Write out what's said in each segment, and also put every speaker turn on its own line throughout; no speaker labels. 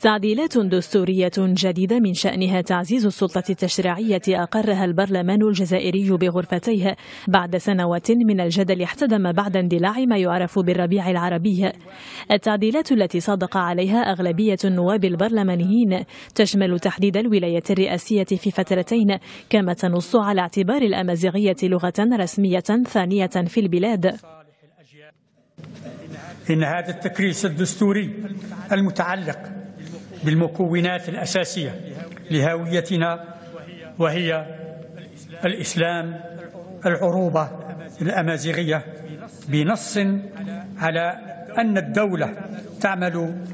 تعديلات دستورية جديدة من شأنها تعزيز السلطة التشريعية أقرها البرلمان الجزائري بغرفتيه بعد سنوات من الجدل احتدم بعد اندلاع ما يعرف بالربيع العربي. التعديلات التي صادق عليها أغلبية النواب البرلمانيين تشمل تحديد الولاية الرئاسية في فترتين كما تنص على اعتبار الأمازيغية لغة رسمية ثانية في البلاد.
إن هذا التكريس الدستوري المتعلق بالمكونات الأساسية لهويتنا وهي الإسلام العروبة الأمازيغية بنص على أن الدولة تعمل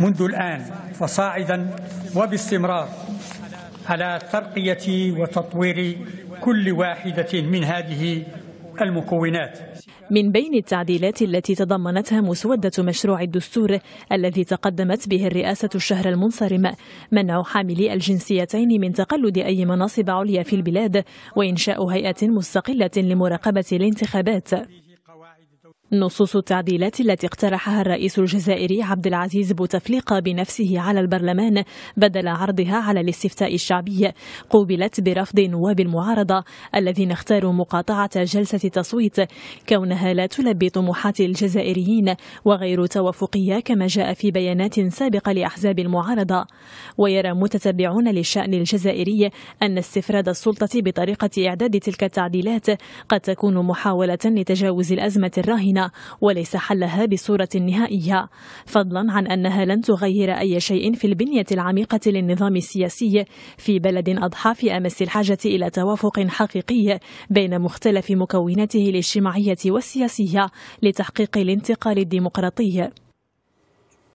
منذ الآن فصاعدا وباستمرار على ترقية وتطوير كل واحدة من هذه المكونات
من بين التعديلات التي تضمنتها مسودة مشروع الدستور الذي تقدمت به الرئاسة الشهر المنصرم منع حاملي الجنسيتين من تقلد أي مناصب عليا في البلاد وإنشاء هيئة مستقلة لمراقبة الانتخابات نصوص التعديلات التي اقترحها الرئيس الجزائري عبد العزيز بوتفليقة بنفسه على البرلمان بدل عرضها على الاستفتاء الشعبي قوبلت برفض نواب المعارضة الذين اختاروا مقاطعة جلسة التصويت كونها لا تلبي طموحات الجزائريين وغير توافقية كما جاء في بيانات سابقة لأحزاب المعارضة ويرى متتبعون للشأن الجزائري أن استفراد السلطة بطريقة إعداد تلك التعديلات قد تكون محاولة لتجاوز الأزمة الراهنة وليس حلها بصورة نهائية فضلا عن أنها لن تغير أي شيء في البنية العميقة للنظام السياسي في بلد أضحى في أمس الحاجة إلى توافق حقيقي بين مختلف مكوناته الاجتماعية والسياسية لتحقيق الانتقال الديمقراطي